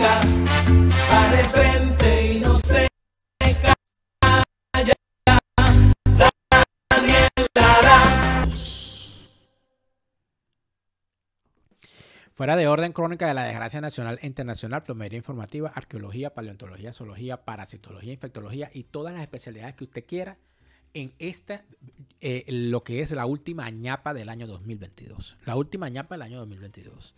y no Fuera de orden, crónica de la desgracia nacional e internacional, plomería informativa, arqueología, paleontología, zoología, parasitología, infectología y todas las especialidades que usted quiera en esta, eh, lo que es la última ñapa del año 2022. La última ñapa del año 2022.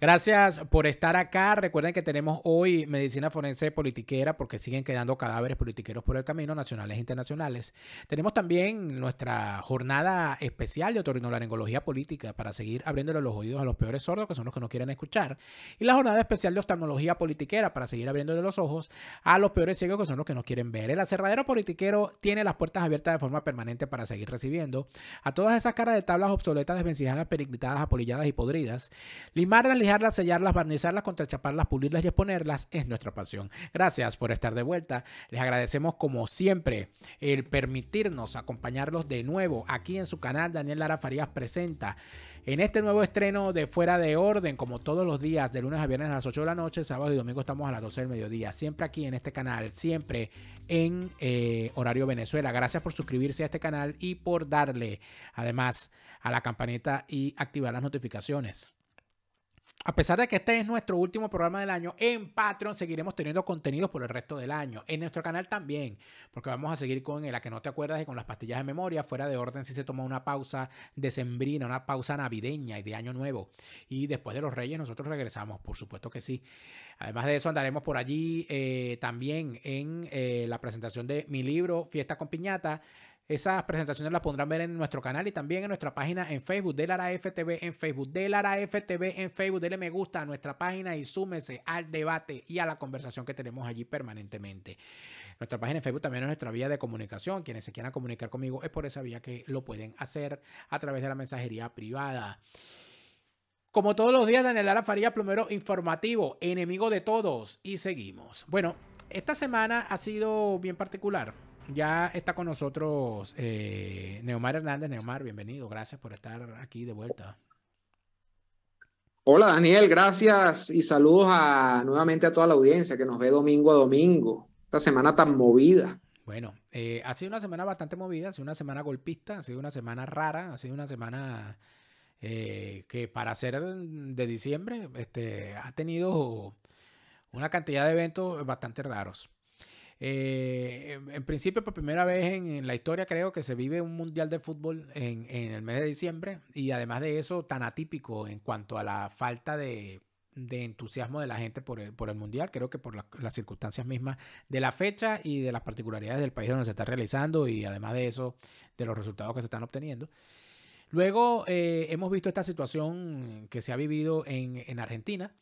Gracias por estar acá. Recuerden que tenemos hoy medicina forense politiquera porque siguen quedando cadáveres politiqueros por el camino, nacionales e internacionales. Tenemos también nuestra jornada especial de otorrinolaringología política para seguir abriéndole los oídos a los peores sordos, que son los que no quieren escuchar. Y la jornada especial de oftalmología politiquera para seguir abriéndole los ojos a los peores ciegos, que son los que no quieren ver. El aserradero politiquero tiene las puertas abiertas de forma permanente para seguir recibiendo a todas esas caras de tablas obsoletas, desvencijadas, periclitadas, apolilladas y podridas. Limar Dejarlas, sellarlas, barnizarlas, contrachaparlas, pulirlas y exponerlas es nuestra pasión. Gracias por estar de vuelta. Les agradecemos como siempre el permitirnos acompañarlos de nuevo aquí en su canal Daniel Lara Farías Presenta. En este nuevo estreno de Fuera de Orden, como todos los días, de lunes a viernes a las 8 de la noche, sábado y domingo estamos a las 12 del mediodía, siempre aquí en este canal, siempre en eh, horario Venezuela. Gracias por suscribirse a este canal y por darle además a la campanita y activar las notificaciones a pesar de que este es nuestro último programa del año, en Patreon seguiremos teniendo contenidos por el resto del año. En nuestro canal también, porque vamos a seguir con la que no te acuerdas y con las pastillas de memoria. Fuera de orden, si se toma una pausa decembrina, una pausa navideña y de año nuevo. Y después de los Reyes, nosotros regresamos, por supuesto que sí. Además de eso, andaremos por allí eh, también en eh, la presentación de mi libro, Fiesta con Piñata. Esas presentaciones las pondrán ver en nuestro canal y también en nuestra página en Facebook, de Lara FTV en Facebook, de Lara FTV en Facebook. Dele me gusta a nuestra página y súmese al debate y a la conversación que tenemos allí permanentemente. Nuestra página en Facebook también es nuestra vía de comunicación. Quienes se quieran comunicar conmigo es por esa vía que lo pueden hacer a través de la mensajería privada. Como todos los días, Daniel Lara Faría, plomero informativo, enemigo de todos. Y seguimos. Bueno, esta semana ha sido bien particular ya está con nosotros eh, Neomar Hernández. Neomar, bienvenido. Gracias por estar aquí de vuelta. Hola Daniel, gracias y saludos a, nuevamente a toda la audiencia que nos ve domingo a domingo. Esta semana tan movida. Bueno, eh, ha sido una semana bastante movida, ha sido una semana golpista, ha sido una semana rara, ha sido una semana eh, que para ser de diciembre este, ha tenido una cantidad de eventos bastante raros. Eh, en, principio, por primera vez en, la historia, creo que se vive un mundial de fútbol en, el mes de diciembre y además de eso, tan atípico en cuanto a la falta de, entusiasmo de la gente por el, mundial, creo que por las circunstancias mismas de la fecha y de las particularidades del país donde se está realizando y además de eso, de los resultados que se están obteniendo. Luego eh, hemos visto esta situación que se ha vivido en Argentina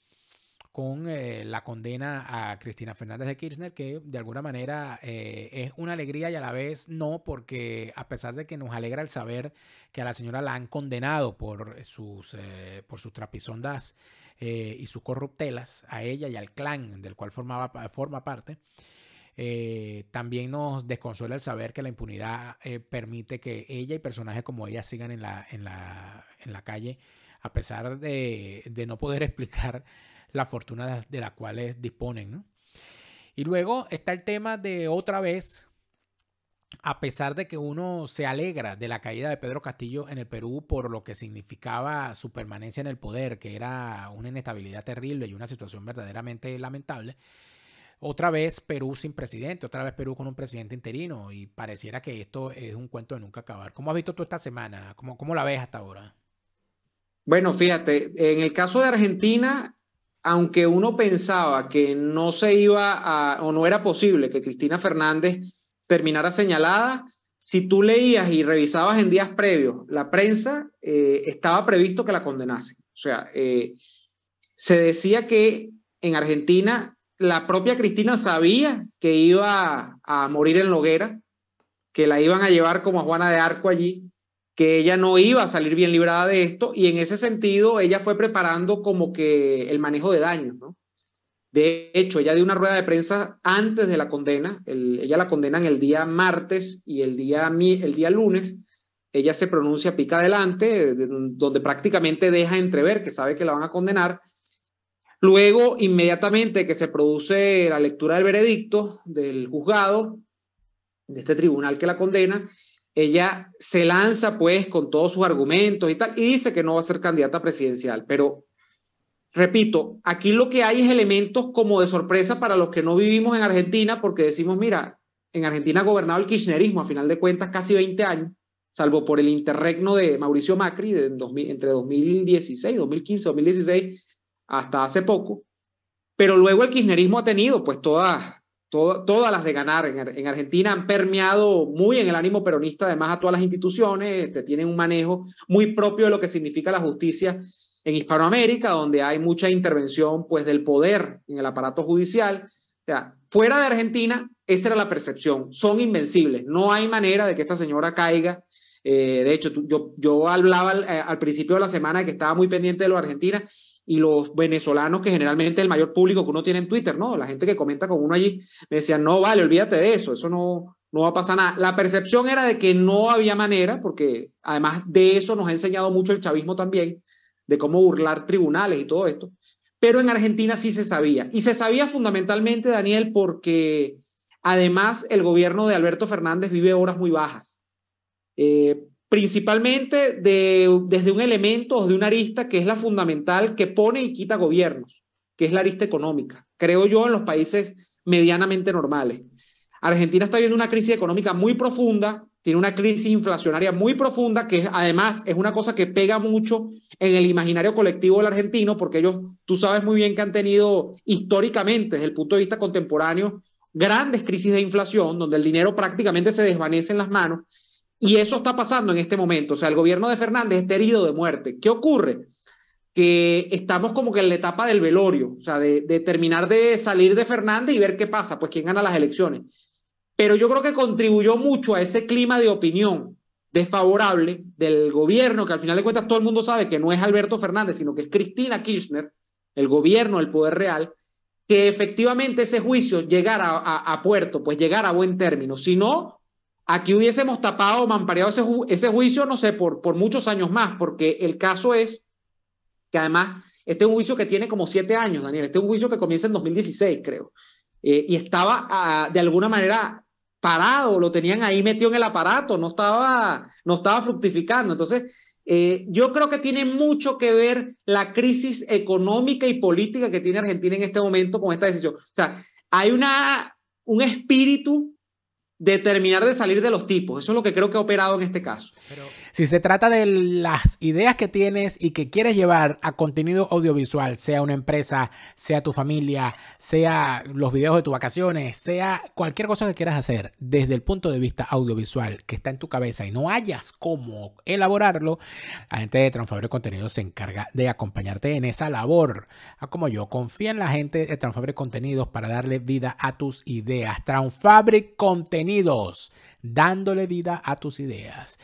con eh, la condena a Cristina Fernández de Kirchner, que de alguna manera eh, es una alegría y a la vez no, porque a pesar de que nos alegra el saber que a la señora la han condenado por sus, eh, por sus trapisondas y sus corruptelas, a ella y al clan del cual formaba, forma parte, también nos desconsuela el saber que la impunidad permite que ella y personajes como ella sigan en la, en la, calle, a pesar de, de no poder explicar la fortuna de las cuales disponen. Y luego está el tema de otra vez, a pesar de que uno se alegra de la caída de Pedro Castillo en el Perú por lo que significaba su permanencia en el poder, que era una inestabilidad terrible y una situación verdaderamente lamentable, otra vez Perú sin presidente, otra vez Perú con un presidente interino y pareciera que esto es un cuento de nunca acabar. ¿Cómo has visto tú esta semana? ¿Cómo, cómo la ves hasta ahora? Bueno, fíjate, en el caso de Argentina, aunque uno pensaba que no se iba a, o no era posible que Cristina Fernández terminara señalada, si tú leías y revisabas en días previos la prensa, eh, estaba previsto que la condenase. O sea, eh, se decía que en Argentina la propia Cristina sabía que iba a, morir en hoguera, que la iban a llevar como a Juana de Arco allí, que ella no iba a salir bien librada de esto y en ese sentido ella fue preparando como que el manejo de daño. ¿no? De hecho, ella dio una rueda de prensa antes de la condena, ella la condena en el día martes y el día, el día lunes, ella se pronuncia pica adelante, donde prácticamente deja entrever que sabe que la van a condenar. Luego, inmediatamente que se produce la lectura del veredicto del juzgado, de este tribunal que la condena, ella se lanza pues con todos sus argumentos y tal, y dice que no va a ser candidata presidencial, pero repito, aquí lo que hay es elementos como de sorpresa para los que no vivimos en Argentina, porque decimos, mira, en Argentina ha gobernado el kirchnerismo a final de cuentas casi 20 años, salvo por el interregno de Mauricio Macri entre 2016, 2015, 2016, hasta hace poco, pero luego el kirchnerismo ha tenido pues todas todas las de ganar en, Argentina han permeado muy en el ánimo peronista, además a todas las instituciones, este, tienen un manejo muy propio de lo que significa la justicia en Hispanoamérica, donde hay mucha intervención pues, del poder en el aparato judicial. O sea, fuera de Argentina, esa era la percepción, son invencibles, no hay manera de que esta señora caiga. Eh, de hecho, yo, yo hablaba eh, al, principio de la semana que estaba muy pendiente de lo de Argentina y los venezolanos, que generalmente el mayor público que uno tiene en Twitter, ¿no? La gente que comenta con uno allí, me decían, no, vale, olvídate de eso, eso no, no va a pasar nada. La percepción era de que no había manera, porque además de eso nos ha enseñado mucho el chavismo también, de cómo burlar tribunales y todo esto. Pero en Argentina sí se sabía. Y se sabía fundamentalmente, Daniel, porque además el gobierno de Alberto Fernández vive horas muy bajas. Eh, principalmente desde un elemento desde de una arista que es la fundamental que pone y quita gobiernos, que es la arista económica, creo yo, en los países medianamente normales. Argentina está viviendo una crisis económica muy profunda, tiene una crisis inflacionaria muy profunda, que además es una cosa que pega mucho en el imaginario colectivo del argentino, porque ellos, tú sabes muy bien que han tenido históricamente, desde el punto de vista contemporáneo, grandes crisis de inflación, donde el dinero prácticamente se desvanece en las manos. Y eso está pasando en este momento. O sea, el gobierno de Fernández está herido de muerte. ¿Qué ocurre? Que estamos como que en la etapa del velorio, o sea, de, terminar de salir de Fernández y ver qué pasa, pues quién gana las elecciones. Pero yo creo que contribuyó mucho a ese clima de opinión desfavorable del gobierno, que al final de cuentas todo el mundo sabe que no es Alberto Fernández, sino que es Cristina Kirchner, el gobierno, el poder real, que efectivamente ese juicio llegara a, a puerto, pues llegara a buen término. Si no, Aquí hubiésemos tapado, mampareado ese, ese juicio, no sé, por, por muchos años más, porque el caso es que además este un juicio que tiene como siete años, Daniel. Este un juicio que comienza en 2016, creo. Eh, y estaba ah, de alguna manera parado, lo tenían ahí metido en el aparato, no estaba, no estaba fructificando. Entonces, eh, yo creo que tiene mucho que ver la crisis económica y política que tiene Argentina en este momento con esta decisión. O sea, hay una, un espíritu Determinar de salir de los tipos. Eso es lo que creo que ha operado en este caso. Si se trata de las ideas que tienes y que quieres llevar a contenido audiovisual, sea una empresa, sea tu familia, sea los videos de tus vacaciones, sea cualquier cosa que quieras hacer desde el punto de vista audiovisual que está en tu cabeza y no hayas cómo elaborarlo, la gente de Transfabric Contenidos se encarga de acompañarte en esa labor. Como yo, confía en la gente de Transfabric Contenidos para darle vida a tus ideas. Transfabric Contenidos, dándole vida a tus ideas.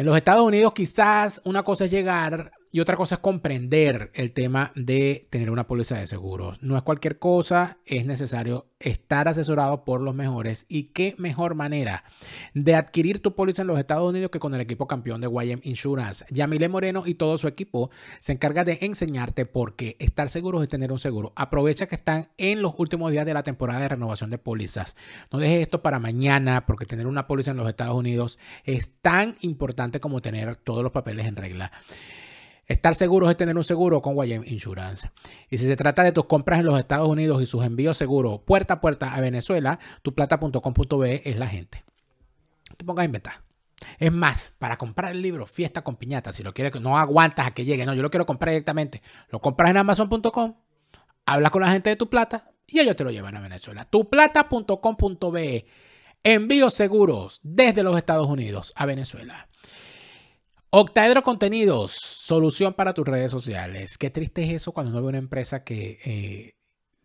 En los Estados Unidos quizás una cosa es llegar y otra cosa es comprender el tema de tener una póliza de seguros. No es cualquier cosa, es necesario estar asesorado por los mejores. Y qué mejor manera de adquirir tu póliza en los Estados Unidos que con el equipo campeón de YM Insurance. Yamile Moreno y todo su equipo se encarga de enseñarte por qué estar seguros es tener un seguro. Aprovecha que están en los últimos días de la temporada de renovación de pólizas. No dejes esto para mañana porque tener una póliza en los Estados Unidos es tan importante como tener todos los papeles en regla. Estar seguros es tener un seguro con Guayem Insurance. Y si se trata de tus compras en los Estados Unidos y sus envíos seguros puerta a puerta a Venezuela, tuplata.com.be es la gente. Te pongas a inventar. Es más, para comprar el libro Fiesta con Piñata, si lo quieres, no aguantas a que llegue, no, yo lo quiero comprar directamente. Lo compras en amazon.com, hablas con la gente de Tu Plata y ellos te lo llevan a Venezuela. Tuplata.com.be Envíos seguros desde los Estados Unidos a Venezuela. Octaedro Contenidos, solución para tus redes sociales. Qué triste es eso cuando uno ve una empresa que eh,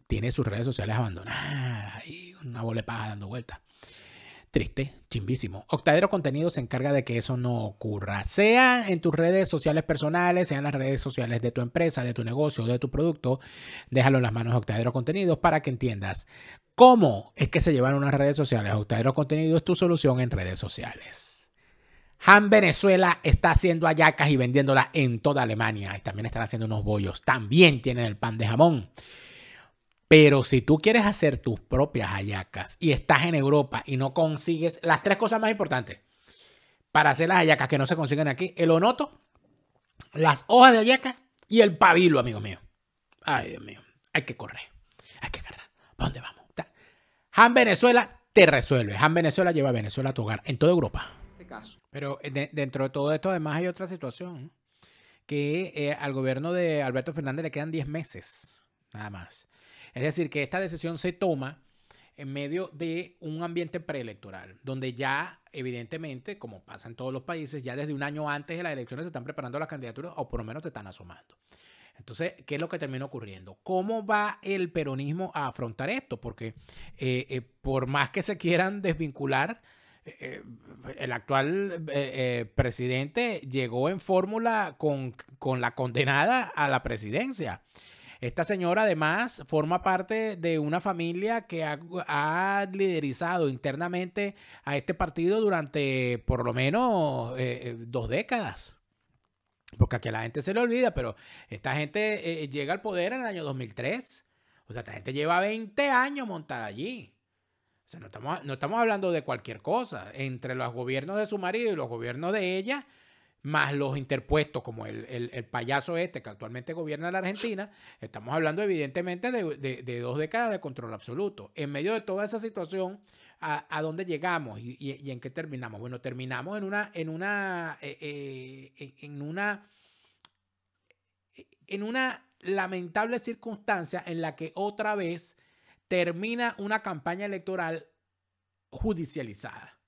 tiene sus redes sociales abandonadas y una bola dando vuelta. Triste, chimbísimo. Octadero contenidos se encarga de que eso no ocurra, sea en tus redes sociales personales, sean las redes sociales de tu empresa, de tu negocio, de tu producto. Déjalo en las manos de Octadero Contenidos para que entiendas cómo es que se llevan unas redes sociales. Octadero Contenido es tu solución en redes sociales. Han Venezuela está haciendo hallacas y vendiéndolas en toda Alemania. Y también están haciendo unos bollos. También tienen el pan de jamón. Pero si tú quieres hacer tus propias hallacas y estás en Europa y no consigues las tres cosas más importantes para hacer las hallacas que no se consiguen aquí, el onoto, las hojas de hallaca y el pabilo, amigo mío. Ay, Dios mío, hay que correr, hay que agarrar. ¿Para dónde vamos? Han Venezuela te resuelve. Han Venezuela lleva a Venezuela a tu hogar en toda Europa. Este caso. Pero eh, dentro de todo esto, además, hay otra situación que eh, al gobierno de Alberto Fernández le quedan 10 meses, nada más. Es decir, que esta decisión se toma en medio de un ambiente preelectoral, donde ya, evidentemente, como pasa en todos los países, ya desde un año antes de las elecciones se están preparando las candidaturas o por lo menos se están asomando. Entonces, ¿qué es lo que termina ocurriendo? ¿Cómo va el peronismo a afrontar esto? Porque eh, por más que se quieran desvincular, eh, eh, el actual eh, presidente llegó en fórmula con, la condenada a la presidencia. Esta señora además forma parte de una familia que ha, liderizado internamente a este partido durante por lo menos dos décadas. Porque aquí a la gente se le olvida, pero esta gente llega al poder en el año 2003. O sea, esta gente lleva 20 años montada allí. O sea, no estamos, hablando de cualquier cosa. Entre los gobiernos de su marido y los gobiernos de ella, más los interpuestos, como el, payaso este que actualmente gobierna la Argentina, estamos hablando evidentemente de, dos décadas de control absoluto. En medio de toda esa situación, ¿a, dónde llegamos y, en qué terminamos? Bueno, terminamos en una, en una, eh, eh, en una, en una lamentable circunstancia en la que otra vez termina una campaña electoral judicializada,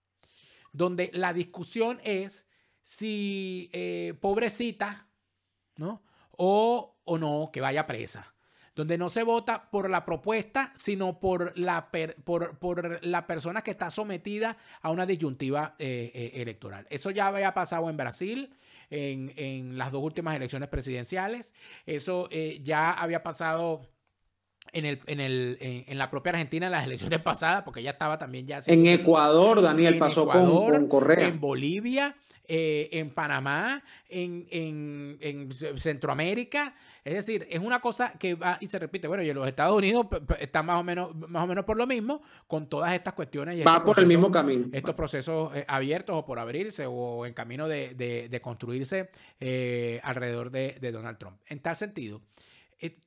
donde la discusión es si eh, pobrecita, ¿no? O, o no, que vaya presa donde no se vota por la propuesta, sino por la, por, la persona que está sometida a una disyuntiva eh, eh, electoral. Eso ya había pasado en Brasil, en, las dos últimas elecciones presidenciales. Eso ya había pasado en, el, en, el, en, la propia Argentina en las elecciones pasadas, porque ya estaba también ya... En Ecuador, Daniel, pasó con, Correa. En Bolivia, eh, en Panamá, en, Centroamérica. Es decir, es una cosa que va y se repite. Bueno, y en los Estados Unidos está más o menos, más o menos por lo mismo con todas estas cuestiones. va por el mismo camino. Estos procesos eh, abiertos o por abrirse o en camino de, construirse eh, alrededor de, de Donald Trump. En tal sentido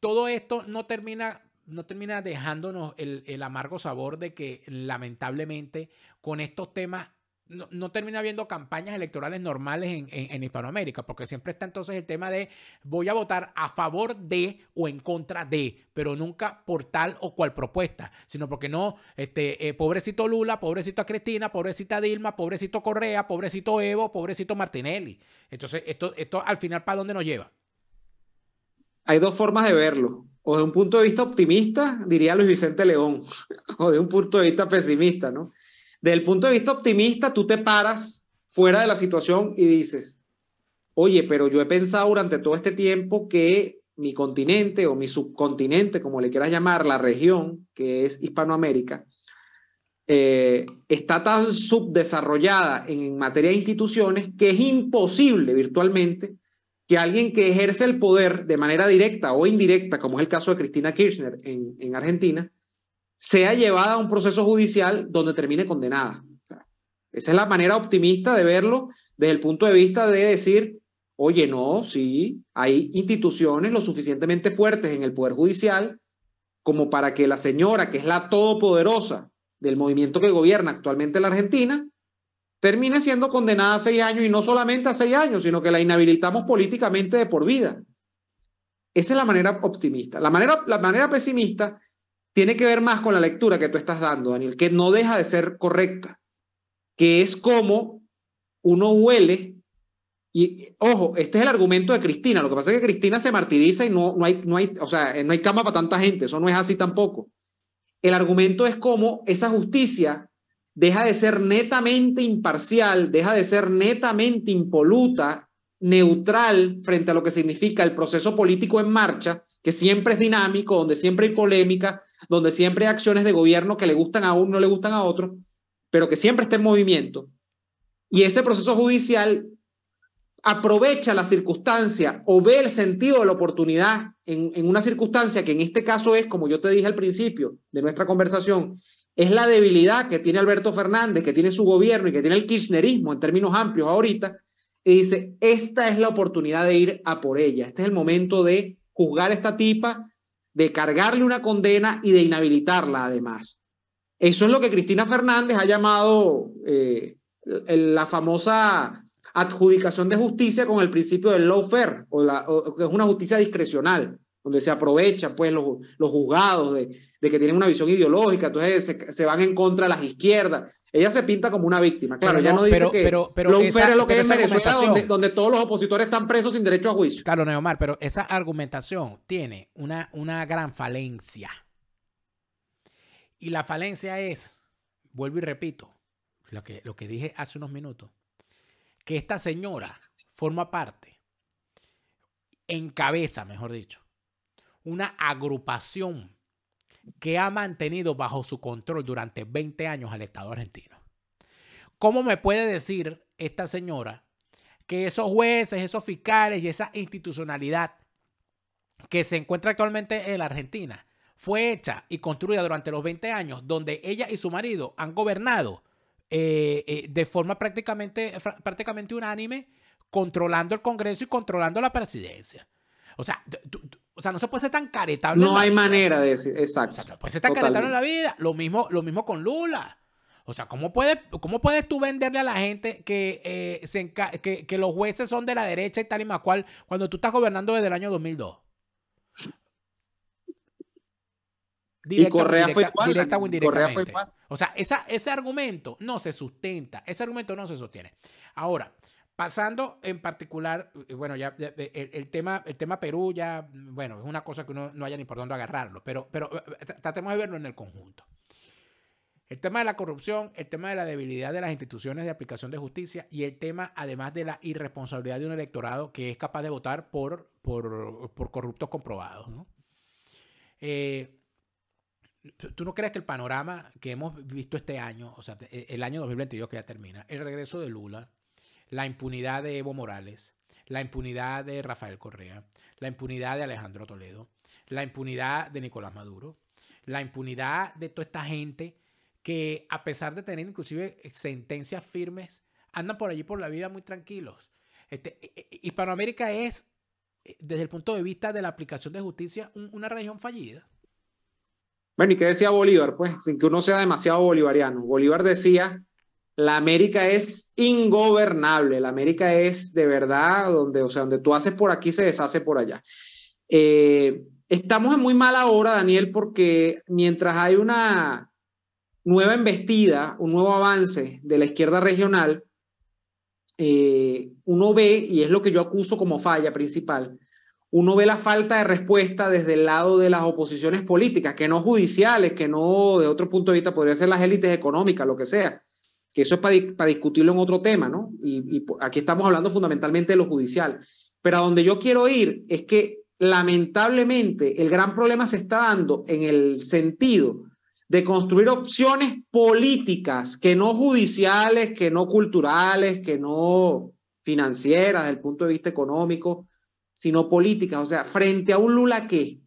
todo esto no termina no termina dejándonos el, amargo sabor de que lamentablemente con estos temas no, termina habiendo campañas electorales normales en, Hispanoamérica, porque siempre está entonces el tema de voy a votar a favor de o en contra de, pero nunca por tal o cual propuesta, sino porque no, este, eh, pobrecito Lula, pobrecito Cristina, pobrecita Dilma, pobrecito Correa, pobrecito Evo, pobrecito Martinelli. Entonces, esto, esto al final, ¿para dónde nos lleva? Hay dos formas de verlo o de un punto de vista optimista, diría Luis Vicente León, o de un punto de vista pesimista, ¿no? Desde el punto de vista optimista, tú te paras fuera de la situación y dices, oye, pero yo he pensado durante todo este tiempo que mi continente o mi subcontinente, como le quieras llamar, la región que es Hispanoamérica, eh, está tan subdesarrollada en materia de instituciones que es imposible virtualmente que alguien que ejerce el poder de manera directa o indirecta, como es el caso de Cristina Kirchner en, Argentina, sea llevada a un proceso judicial donde termine condenada. esa es la manera optimista de verlo desde el punto de vista de decir, oye, no, sí, hay instituciones lo suficientemente fuertes en el Poder Judicial como para que la señora, que es la todopoderosa del movimiento que gobierna actualmente la Argentina, termine siendo condenada a seis años y no solamente a seis años, sino que la inhabilitamos políticamente de por vida. Esa es la manera optimista. La manera, la manera pesimista tiene que ver más con la lectura que tú estás dando, Daniel, que no deja de ser correcta, que es como uno huele. Y ojo, este es el argumento de Cristina. Lo que pasa es que Cristina se martiriza y no, no, hay, no, hay, o sea, no hay cama para tanta gente. Eso no es así tampoco. El argumento es como esa justicia deja de ser netamente imparcial, deja de ser netamente impoluta, neutral frente a lo que significa el proceso político en marcha, que siempre es dinámico, donde siempre hay polémica, donde siempre hay acciones de gobierno que le gustan a uno, no le gustan a otro, pero que siempre está en movimiento. Y ese proceso judicial aprovecha la circunstancia o ve el sentido de la oportunidad en, en una circunstancia que en este caso es, como yo te dije al principio de nuestra conversación, es la debilidad que tiene Alberto Fernández, que tiene su gobierno y que tiene el kirchnerismo en términos amplios ahorita, y dice, esta es la oportunidad de ir a por ella, este es el momento de juzgar a esta tipa, de cargarle una condena y de inhabilitarla además. Eso es lo que Cristina Fernández ha llamado eh, la famosa adjudicación de justicia con el principio del lawfare, o, la, o es una justicia discrecional donde se aprovechan pues los, los juzgados de, que tienen una visión ideológica, entonces se, van en contra de las izquierdas. Ella se pinta como una víctima, claro, ya no, dice que pero, es lo que es donde, todos los opositores están presos sin derecho a juicio. Claro, Neomar, pero esa argumentación tiene una, una gran falencia. Y la falencia es, vuelvo y repito, lo que, lo que dije hace unos minutos, que esta señora forma parte, encabeza, mejor dicho, una agrupación que ha mantenido bajo su control durante 20 años al Estado argentino. ¿Cómo me puede decir esta señora que esos jueces, esos fiscales y esa institucionalidad que se encuentra actualmente en la Argentina fue hecha y construida durante los 20 años donde ella y su marido han gobernado eh, eh, de forma prácticamente, prácticamente unánime, controlando el Congreso y controlando la presidencia? O sea, o sea, no se puede ser tan caretable. No en la hay manera de decir, exacto. O sea, no puede ser tan en la vida. Lo mismo, lo mismo con Lula. O sea, ¿cómo puedes, cómo puedes tú venderle a la gente eh, que, que, los jueces son de la derecha y tal y más cual cuando tú estás gobernando desde el año 2002? y Correa fue igual. o O sea, ese argumento no se sustenta. Ese argumento no se sostiene. Ahora, Pasando en particular, eh, bueno, ya, el, tema, el tema Perú ya, bueno, es una cosa que uno no haya ni por dónde agarrarlo, pero, pero eh, eh, tratemos de verlo en el conjunto. El tema de la corrupción, el tema de la debilidad de las instituciones de aplicación de justicia y el tema además de la irresponsabilidad de un electorado que es capaz de votar por, por, corruptos comprobados. ¿Tú no crees que el panorama que hemos visto este año, o sea, el año 2022 que ya termina, el regreso de Lula, la impunidad de Evo Morales, la impunidad de Rafael Correa, la impunidad de Alejandro Toledo, la impunidad de Nicolás Maduro, la impunidad de toda esta gente que a pesar de tener inclusive eh, sentencias firmes, andan por allí por la vida muy tranquilos. Este, eh, eh, Hispanoamérica es, desde el punto de vista de la aplicación de justicia, una región fallida. Bueno, ¿y qué decía Bolívar? Pues, sin que uno sea demasiado bolivariano. Bolívar decía la América es ingobernable, la América es de verdad donde, o sea, donde tú haces por aquí se deshace por allá. Eh, estamos en muy mala hora, Daniel, porque mientras hay una nueva embestida, un nuevo avance de la izquierda regional, eh, uno ve, y es lo que yo acuso como falla principal, uno ve la falta de respuesta desde el lado de las oposiciones políticas, que no judiciales, que no, de otro punto de vista, podría ser las élites económicas, lo que sea que eso es para, discutirlo en otro tema, ¿no? Y, aquí estamos hablando fundamentalmente de lo judicial. Pero a donde yo quiero ir es que lamentablemente el gran problema se está dando en el sentido de construir opciones políticas que no judiciales, que no culturales, que no financieras desde el punto de vista económico, sino políticas. O sea, frente a un Lula que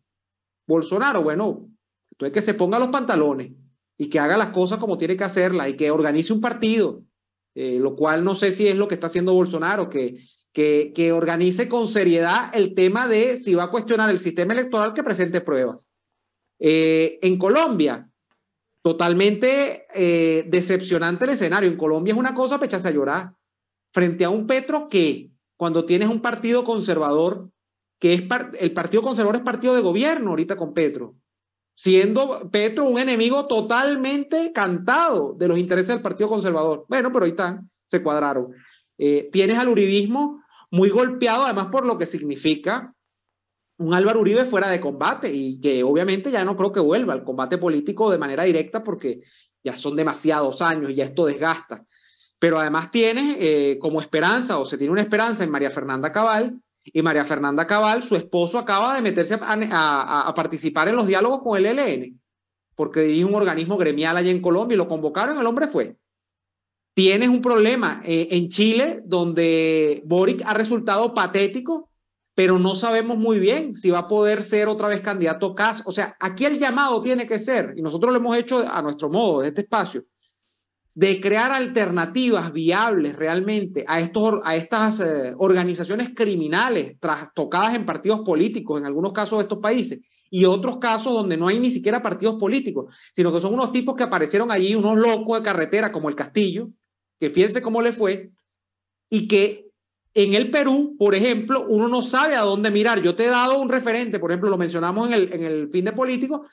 Bolsonaro, bueno, entonces que se ponga los pantalones, y que haga las cosas como tiene que hacerlas y que organice un partido, eh, lo cual no sé si es lo que está haciendo Bolsonaro, que, que, que, organice con seriedad el tema de si va a cuestionar el sistema electoral que presente pruebas. Eh, en Colombia, totalmente eh, decepcionante el escenario. En Colombia es una cosa pechaza a llorar frente a un Petro que cuando tienes un partido conservador, que es el Partido Conservador es partido de gobierno ahorita con Petro, siendo Petro un enemigo totalmente cantado de los intereses del Partido Conservador. Bueno, pero ahí están, se cuadraron. Eh, tienes al uribismo muy golpeado, además por lo que significa un Álvaro Uribe fuera de combate y que obviamente ya no creo que vuelva al combate político de manera directa porque ya son demasiados años y ya esto desgasta. Pero además tienes eh, como esperanza o se tiene una esperanza en María Fernanda Cabal, y María Fernanda Cabal, su esposo, acaba de meterse a, participar en los diálogos con el ELN, porque dirige un organismo gremial allá en Colombia y lo convocaron, el hombre fue. Tienes un problema eh, en Chile donde Boric ha resultado patético, pero no sabemos muy bien si va a poder ser otra vez candidato CAS. O sea, aquí el llamado tiene que ser, y nosotros lo hemos hecho a nuestro modo, de este espacio, de crear alternativas viables realmente a, estos, a estas eh, organizaciones criminales trastocadas en partidos políticos, en algunos casos de estos países, y otros casos donde no hay ni siquiera partidos políticos, sino que son unos tipos que aparecieron allí, unos locos de carretera como el Castillo, que fíjense cómo le fue, y que en el Perú, por ejemplo, uno no sabe a dónde mirar. Yo te he dado un referente, por ejemplo, lo mencionamos en el, en el fin de político,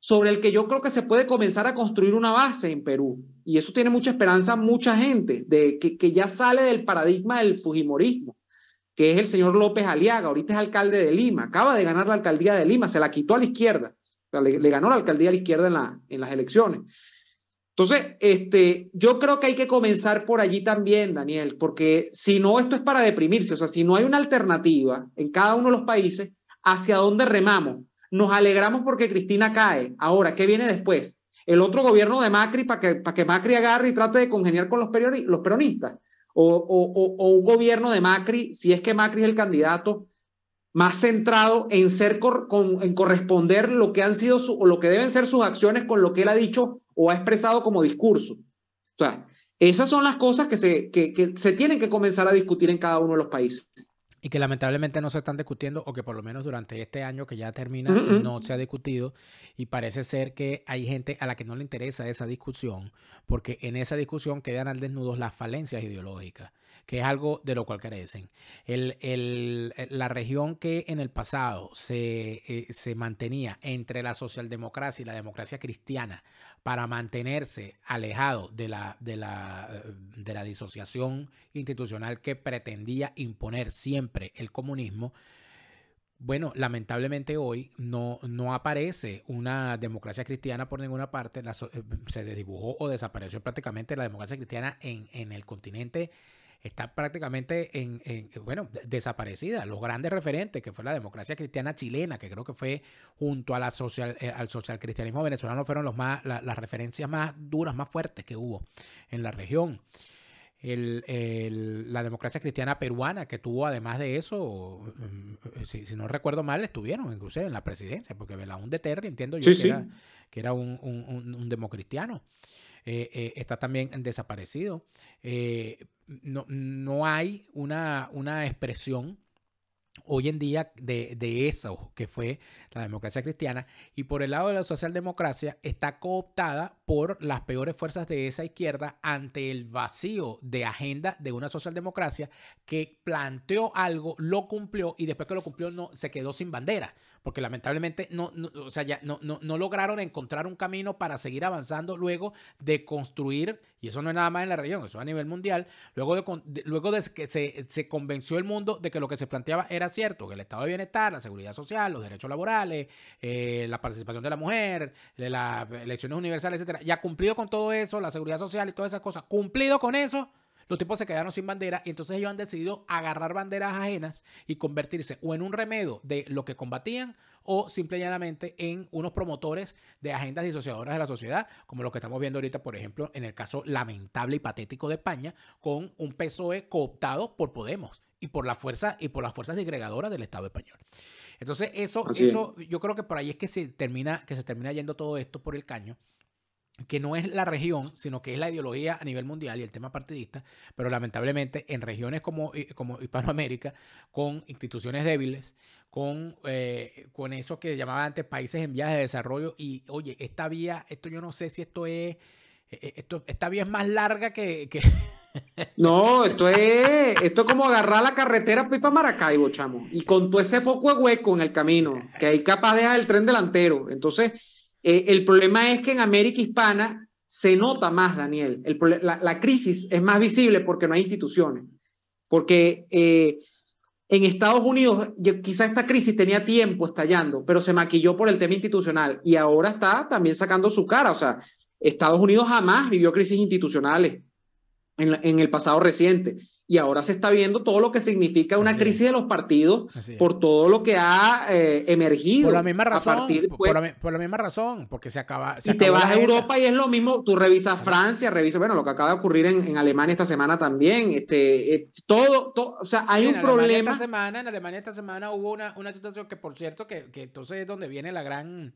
sobre el que yo creo que se puede comenzar a construir una base en Perú. Y eso tiene mucha esperanza mucha gente, de que, que ya sale del paradigma del Fujimorismo, que es el señor López Aliaga, ahorita es alcalde de Lima, acaba de ganar la alcaldía de Lima, se la quitó a la izquierda, le, ganó la alcaldía a la izquierda en, la, en las elecciones. Entonces, este, yo creo que hay que comenzar por allí también, Daniel, porque si no, esto es para deprimirse, o sea, si no hay una alternativa en cada uno de los países, ¿hacia dónde remamos? Nos alegramos porque Cristina cae. Ahora, ¿qué viene después? El otro gobierno de Macri para que, que Macri agarre y trate de congeniar con los, peronistas. O, un gobierno de Macri, si es que Macri es el candidato, más centrado en, ser en corresponder lo que han sido o lo que deben ser sus acciones con lo que él ha dicho o ha expresado como discurso. O sea, esas son las cosas que se, que se tienen que comenzar a discutir en cada uno de los países y que lamentablemente no se están discutiendo o que por lo menos durante este año que ya termina mm, mm. no se ha discutido y parece ser que hay gente a la que no le interesa esa discusión porque en esa discusión quedan al desnudo las falencias ideológicas que es algo de lo cual carecen. Eh, la región que en el pasado eh, se, mantenía entre la socialdemocracia y la democracia cristiana para mantenerse alejado de la, de la, eh, de la disociación institucional que pretendía imponer siempre el comunismo, bueno, lamentablemente hoy no, no, aparece una democracia cristiana por ninguna parte, se desdibujó o desapareció prácticamente la democracia cristiana en, en el continente está prácticamente en, bueno, desaparecida. Los grandes referentes, que fue la democracia cristiana chilena, que creo que fue junto a la social, eh, al social cristianismo venezolano, fueron los más, las referencias más duras, más fuertes que hubo en la región. la democracia cristiana peruana, que tuvo además de eso, mm, si, no recuerdo mal, estuvieron incluso en la presidencia, porque Belaún de Terry, entiendo yo que, Era, un democristiano. Eh, eh, está también desaparecido. Eh, no, no, hay una, una expresión hoy en día de, de, eso que fue la democracia cristiana y por el lado de la socialdemocracia está cooptada por las peores fuerzas de esa izquierda ante el vacío de agenda de una socialdemocracia que planteó algo, lo cumplió y después que lo cumplió no, se quedó sin bandera porque lamentablemente no, o sea, ya no, no, lograron encontrar un camino para seguir avanzando luego de construir, y eso no es nada más en la región, eso es a nivel mundial, luego de, luego de que se, convenció el mundo de que lo que se planteaba era cierto, que el estado de bienestar, la seguridad social, los derechos laborales, eh, la participación de la mujer, las elecciones universales, etcétera, ya cumplido con todo eso, la seguridad social y todas esas cosas, cumplido con eso, los tipos se quedaron sin bandera y entonces ellos han decidido agarrar banderas ajenas y convertirse o en un remedio de lo que combatían o simple llanamente en unos promotores de agendas disociadoras de la sociedad, como lo que estamos viendo ahorita, por ejemplo, en el caso lamentable y patético de España, con un PSOE cooptado por Podemos y por la fuerza y por las fuerzas disgregadoras del Estado español. Entonces, eso, eso, yo creo que por ahí es que se termina, que se termina yendo todo esto por el caño que no es la región, sino que es la ideología a nivel mundial y el tema partidista, pero lamentablemente en regiones como, eh, como Hispanoamérica, con instituciones débiles, con, eh, con eso que llamaba antes países en vías de desarrollo, y oye, esta vía, esto yo no sé si esto es, eh, esto, esta vía es más larga que... No, esto es, esto como agarrar la carretera Pipa Maracaibo, chamo, y con todo ese poco hueco en el camino, que hay capaz deja el tren delantero, entonces eh, el problema es que en América Hispana se nota más, Daniel. la, crisis es más visible porque no hay instituciones. Porque eh, en Estados Unidos, quizá esta crisis tenía tiempo estallando, pero se maquilló por el tema institucional y ahora está también sacando su cara. O sea, Estados Unidos jamás vivió crisis institucionales en el pasado reciente y ahora se está viendo todo lo que significa una crisis de los partidos por todo lo que ha eh, emergido. Por la misma razón. Pues por, la, misma razón, porque se acaba. Se y te vas a Europa y es lo mismo. Tú revisas Francia, revisas, bueno, lo que acaba de ocurrir en, Alemania esta semana también. Este, eh, todo, todo, o sea, hay un problema. Esta semana, en Alemania esta semana hubo una, situación que, por cierto, que, que entonces es donde viene la gran.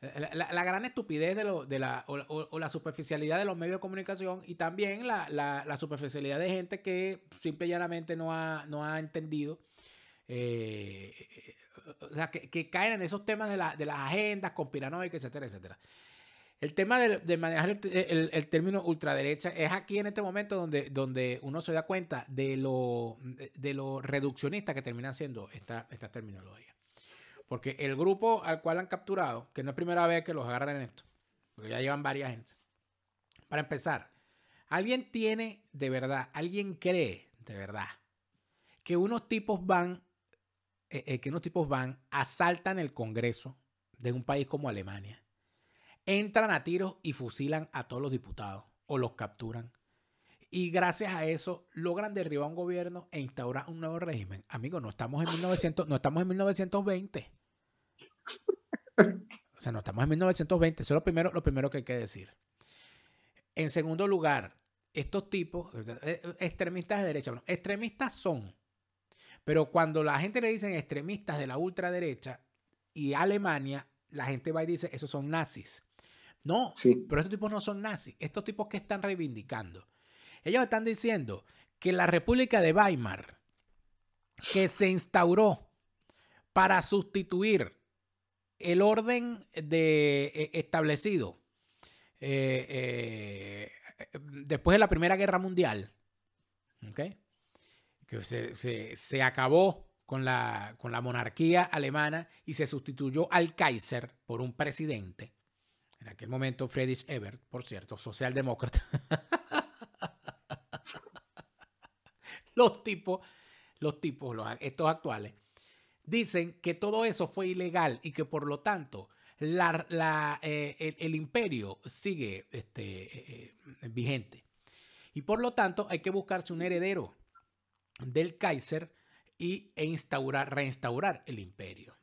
La, gran estupidez de, lo, de la, o, la superficialidad de los medios de comunicación y también la, la superficialidad de gente que simple y llanamente no ha, no ha entendido. Eh, o sea, que, caen en esos temas de, de las agendas conspiranoicas, etcétera, etcétera. El tema de, manejar el, término ultraderecha es aquí en este momento donde, donde uno se da cuenta de lo, de, lo reduccionista que termina siendo esta, esta terminología. Porque el grupo al cual han capturado, que no es primera vez que los agarran en esto, porque ya llevan varias gente. Para empezar, ¿alguien tiene de verdad, alguien cree de verdad que unos tipos van, eh, eh, que unos tipos van, asaltan el Congreso de un país como Alemania, entran a tiros y fusilan a todos los diputados o los capturan? y gracias a eso logran derribar un gobierno e instaurar un nuevo régimen. Amigos, no estamos en 1900, no estamos en 1920. O sea, no estamos en 1920. Eso es lo primero, lo primero que hay que decir. En segundo lugar, estos tipos, e, e, extremistas de derecha, extremistas son. Pero cuando la gente le dicen extremistas de la ultraderecha y Alemania, la gente va y dice, esos son nazis. No, pero estos tipos no son nazis. Estos tipos que están reivindicando. Ellos están diciendo que la República de Weimar, que se instauró para sustituir el orden de, eh, establecido eh, eh, después de la Primera Guerra Mundial, que se, acabó con la, con la monarquía alemana y se sustituyó al Kaiser por un presidente. En aquel momento, Friedrich Ebert, por cierto, socialdemócrata. los tipos, los tipos, estos actuales, dicen que todo eso fue ilegal y que por lo tanto eh, el, imperio sigue este, eh, eh, vigente. Y por lo tanto hay que buscarse un heredero del Kaiser y, e reinstaurar el imperio.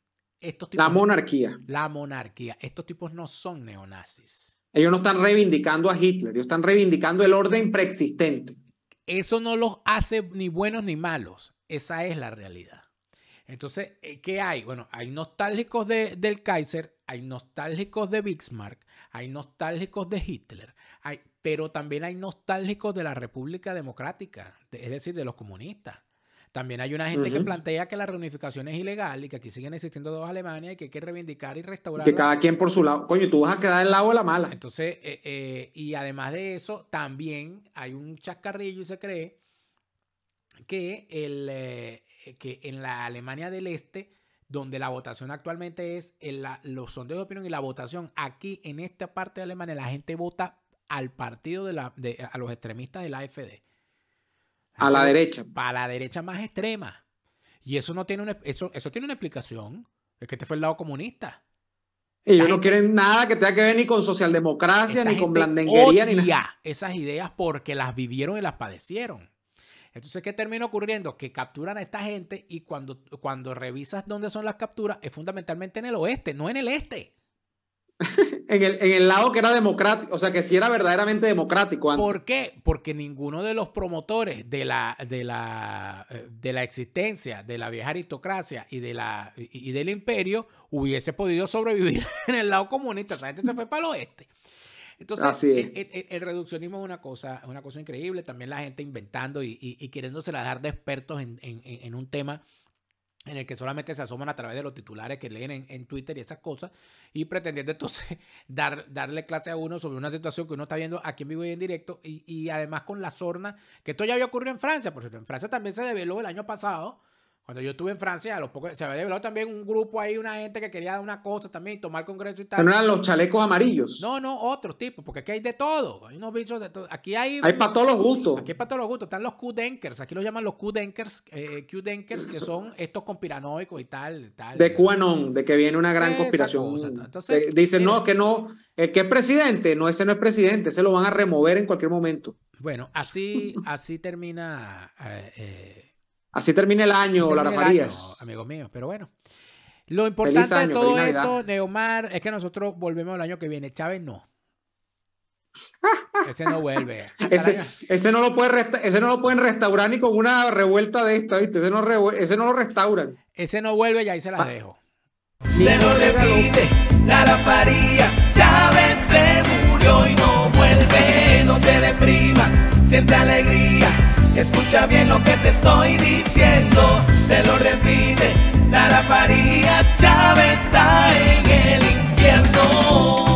la monarquía. La monarquía. Estos tipos no son neonazis. Ellos no están reivindicando a Hitler, ellos están reivindicando el orden preexistente. Eso no los hace ni buenos ni malos. Esa es la realidad. Entonces, eh, ¿qué hay? Bueno, hay nostálgicos del Kaiser, hay nostálgicos de Bismarck, hay nostálgicos de Hitler, hay, pero también hay nostálgicos de la República Democrática, es decir, de los comunistas. También hay una gente que plantea que la reunificación es ilegal y que aquí siguen existiendo dos Alemanias y que hay que reivindicar y restaurar. Que cada quien por su lado. Coño, tú vas a quedar del lado de la mala. Entonces, eh, eh, y además de eso, también hay un chascarrillo y se cree que el, eh, que en la Alemania del Este, donde la votación actualmente es en los sondeos de opinión y la votación aquí en esta parte de Alemania, la gente vota al partido de, la, de a los extremistas de la AFD. A la derecha. Para la derecha más extrema. Y eso no tiene una, eso, eso tiene una explicación. Es que este fue el lado comunista. Ellos no quieren nada que tenga que ver ni con socialdemocracia, ni con blandenguería, ni nada. Esas ideas porque las vivieron y las padecieron. Entonces, ¿qué termina ocurriendo? Que capturan a esta gente y cuando, cuando revisas dónde son las capturas, es fundamentalmente en el oeste, no en el este. en, el, lado que era democrático, o sea, que si era verdaderamente democrático. ¿Por qué? Porque ninguno de los promotores de la, de la, eh, de la existencia de la vieja aristocracia y, de la, y del imperio hubiese podido sobrevivir en el lado comunista. O gente se fue para el oeste. Entonces, el, reduccionismo es una cosa, es una cosa increíble, también la gente inventando y, y, queriéndosela dar de expertos en, un tema en el que solamente se asoman a través de los titulares que leen en, Twitter y esas cosas, y pretendiendo entonces dar, darle clase a uno sobre una situación que uno está viendo aquí en vivo y en directo, y, y además con la sorna, que esto ya había ocurrido en Francia, por cierto, en Francia también se develó el año pasado cuando yo estuve en Francia, a los pocos, se había develado también un grupo ahí, una gente que quería dar una cosa también, tomar congreso y tal. Pero eran los chalecos amarillos. No, no, otros tipos, porque aquí hay de todo. Hay unos bichos de todo. Aquí hay. Hay para todos los gustos. Aquí hay para todos los gustos. Están los Q-Denkers, aquí los llaman los Q-Denkers, eh, Q-Denkers, que son estos conspiranoicos y tal. tal de QAnon, de que viene una gran conspiración. dicen, no, que no, el que es presidente, no, ese no es presidente, se lo van a remover en cualquier momento. Bueno, así, así termina. Eh, eh, Así termina el año, la Lara amigo mío, pero bueno. Lo importante de todo esto, Neomar, es que nosotros volvemos el año que viene. Chávez no. Ese no vuelve. Ese, no lo puede no lo pueden restaurar ni con una revuelta de esta, ¿viste? Ese no, lo restauran. Ese no vuelve y ahí se la ah. dejo. Se lo repite, Lara Chávez se murió y no vuelve. No te deprimas, siente alegría. Escucha bien lo que te estoy diciendo, te lo repite. la Faría Chávez está en el infierno.